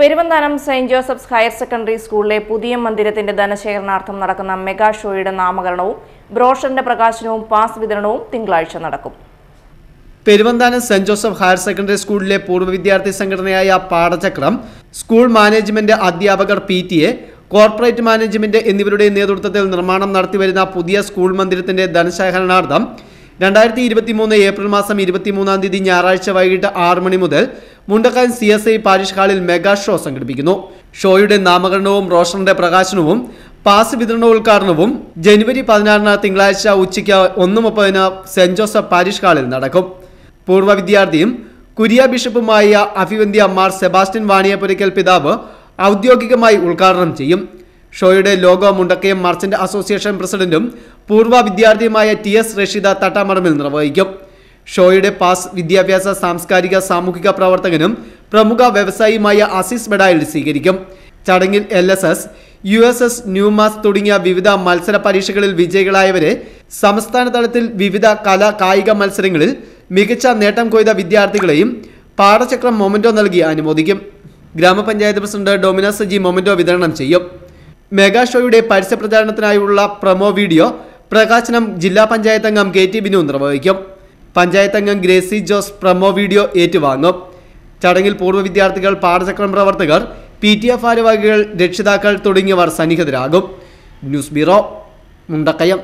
Peruvanthanam saint Joseph's higher secondary സ്കൂളിലെ പുതിയ മന്ദിരത്തിന്റെ ധനശേഖരണാർത്ഥം നടക്കുന്ന മെഗാ ഷോയുടെ നാമകരണവും ബ്രോഷറിന്റെ പ്രകാശനവും പാസ് വിതരണവും തിങ്കളാഴ്ച നടക്കും Peruvanthanam saint Joseph higher secondary സ്കൂളിലെ പൂർവ്വ വിദ്യാർത്ഥി സംഘടനയായ പാഠചക്രം സ്കൂൾ മാനേജ്മെന്റ് അധ്യാപകർ P T A corporate management എന്നിവരുടെ നേതൃത്വത്തിൽ നിർമ്മാണം നടത്തിവരുന്ന പുതിയ സ്കൂൾ മന്ദിരത്തിന്റെ ധനശേഖരണാർത്ഥം രണ്ടായിരത്തി ഇരുപത്തിമൂന്ന് ഏപ്രിൽ മാസം ഇരുപത്തിമൂന്നാം തീയതി ഞായറാഴ്ച വൈകിട്ട് ആറ് മണി മുതൽ Mundakkan C S I parish ഹാളിൽ മെഗാ ഷോ സംഘടിപ്പിക്കുന്നു ഷോയുടെ നാമകരണവും റോഷറിന്റെ പ്രകാശനവും പാസ് വിതരണോദ്ഘാടനവും ജനുവരി പതിനാറിന് തിങ്കളാഴ്ച ഉച്ചയ്ക്ക് ഒന്ന് മുപ്പതിന് സെന്റ് ജോസഫ് പാരിഷ് ഹാളിൽ നടക്കും പൂർവ്വ വിദ്യാർത്ഥിയും കുരിയ ബിഷപ്പുമായ അഭിവന്ധി മാർ സെബാസ്റ്റ്യൻ വാണിയപുരയ്ക്കൽ പിതാവ് ഔദ്യോഗികമായി ഉദ്ഘാടനം ചെയ്യും ഷോയുടെ ലോഗോ മുണ്ടക്കയം മർച്ചന്റ് അസോസിയേഷൻ പ്രസിഡന്റും പൂർവ്വ വിദ്യാർത്ഥിയുമായ ടി എസ് റഷീദ തട്ടാമടമിൽ നിർവഹിക്കും ഷോയുടെ പാസ് വിദ്യാഭ്യാസ സാംസ്കാരിക സാമൂഹിക പ്രവർത്തകനും പ്രമുഖ വ്യവസായിയുമായ അസീസ് ബഡായിൽ സ്വീകരിക്കും ചടങ്ങിൽ L S S U S S NuMATS തുടങ്ങിയ വിവിധ മത്സര പരീക്ഷകളിൽ വിജയികളായവരെ സംസ്ഥാന തലത്തിൽ വിവിധ കലാ കായിക മത്സരങ്ങളിൽ മികച്ച നേട്ടം കൊയ്ത വിദ്യാർത്ഥികളെയും പാഠചക്രം മൊമെന്റോ നൽകി അനുമോദിക്കും ഗ്രാമപഞ്ചായത്ത് പ്രസിഡന്റ് ഡൊമിന സജി മൊമെന്റോ വിതരണം ചെയ്യും മെഗാ ഷോയുടെ പ്രചാരണത്തിനായുള്ള പ്രൊമോ വീഡിയോ പ്രകാശനം ജില്ലാ പഞ്ചായത്ത് അംഗം കെ ടി ബിനു നിർവഹിക്കും പഞ്ചായത്ത് അംഗം ഗ്രേസി ജോസ് പ്രമോ വീഡിയോ ഏറ്റുവാങ്ങും ചടങ്ങിൽ പൂർവ്വ വിദ്യാർത്ഥികൾ പാഠചക്രം പ്രവർത്തകർ പി ടി എഫ് ഭാരവാഹികൾ രക്ഷിതാക്കൾ തുടങ്ങിയവർ സന്നിഹിതരാകും ന്യൂസ് ബ്യൂറോ മുണ്ടക്കയം